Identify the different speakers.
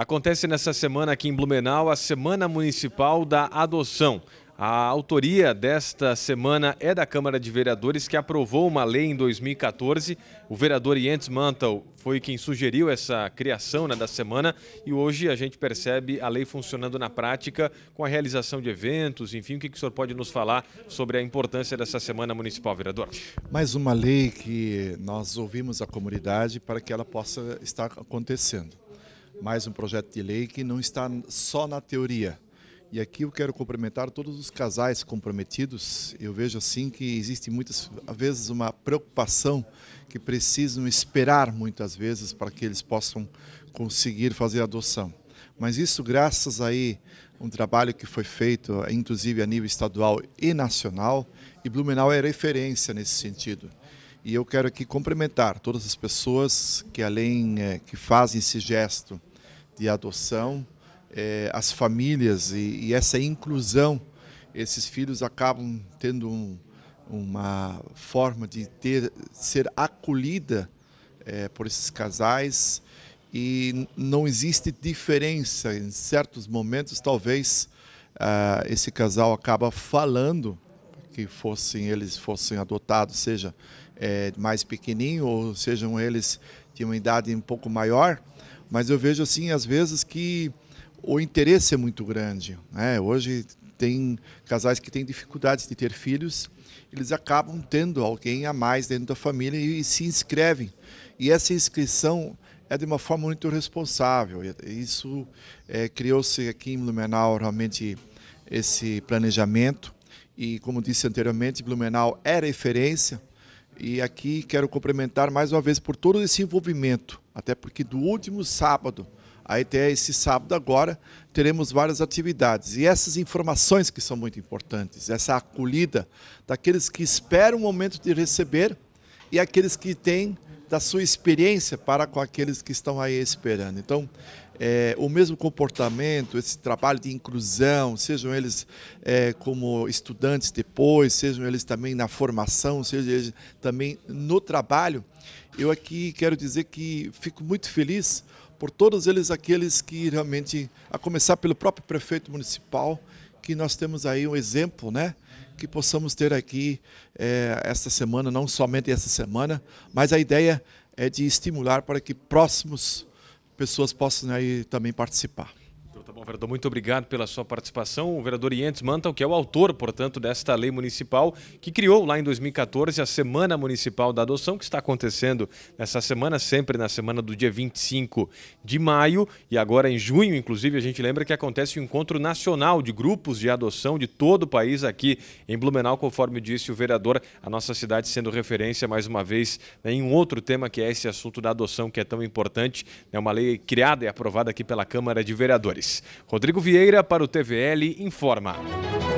Speaker 1: Acontece nessa semana aqui em Blumenau a Semana Municipal da Adoção. A autoria desta semana é da Câmara de Vereadores, que aprovou uma lei em 2014. O vereador Jens Mantel foi quem sugeriu essa criação né, da semana e hoje a gente percebe a lei funcionando na prática com a realização de eventos, enfim, o que, que o senhor pode nos falar sobre a importância dessa semana municipal, vereador?
Speaker 2: Mais uma lei que nós ouvimos a comunidade para que ela possa estar acontecendo mais um projeto de lei que não está só na teoria. E aqui eu quero cumprimentar todos os casais comprometidos. Eu vejo assim que existe muitas vezes uma preocupação que precisam esperar muitas vezes para que eles possam conseguir fazer a adoção. Mas isso graças aí um trabalho que foi feito, inclusive a nível estadual e nacional, e Blumenau é referência nesse sentido. E eu quero aqui cumprimentar todas as pessoas que além eh, que fazem esse gesto de adoção, é, as famílias e, e, essa inclusão, esses filhos acabam tendo um, uma forma de ter, ser acolhida é, por esses casais e não existe diferença. Em certos momentos, talvez ah, esse casal acaba falando que fossem eles fossem adotados, seja é, mais pequenininho ou sejam eles de uma idade um pouco maior, mas eu vejo assim às vezes que o interesse é muito grande. Né? Hoje tem casais que têm dificuldades de ter filhos, eles acabam tendo alguém a mais dentro da família e, e se inscrevem. E essa inscrição é de uma forma muito responsável. Isso é, criou-se aqui em Blumenau realmente esse planejamento. E como disse anteriormente, Blumenau é referência. E aqui quero complementar mais uma vez por todo esse envolvimento até porque do último sábado até esse sábado agora teremos várias atividades. E essas informações que são muito importantes, essa acolhida daqueles que esperam o momento de receber e aqueles que têm da sua experiência para com aqueles que estão aí esperando. Então, é, o mesmo comportamento, esse trabalho de inclusão, sejam eles é, como estudantes depois, sejam eles também na formação, sejam eles também no trabalho, eu aqui quero dizer que fico muito feliz por todos eles aqueles que realmente, a começar pelo próprio prefeito municipal, que nós temos aí um exemplo, né? Que possamos ter aqui é, esta semana, não somente essa semana, mas a ideia é de estimular para que próximos pessoas possam aí também participar.
Speaker 1: Tá bom, vereador, muito obrigado pela sua participação. O vereador Ientes Mantel, que é o autor, portanto, desta lei municipal, que criou lá em 2014 a Semana Municipal da Adoção, que está acontecendo nessa semana, sempre na semana do dia 25 de maio, e agora em junho, inclusive, a gente lembra que acontece o um encontro nacional de grupos de adoção de todo o país aqui em Blumenau, conforme disse o vereador, a nossa cidade sendo referência mais uma vez né, em um outro tema que é esse assunto da adoção, que é tão importante. É né, uma lei criada e aprovada aqui pela Câmara de Vereadores. Rodrigo Vieira para o TVL informa.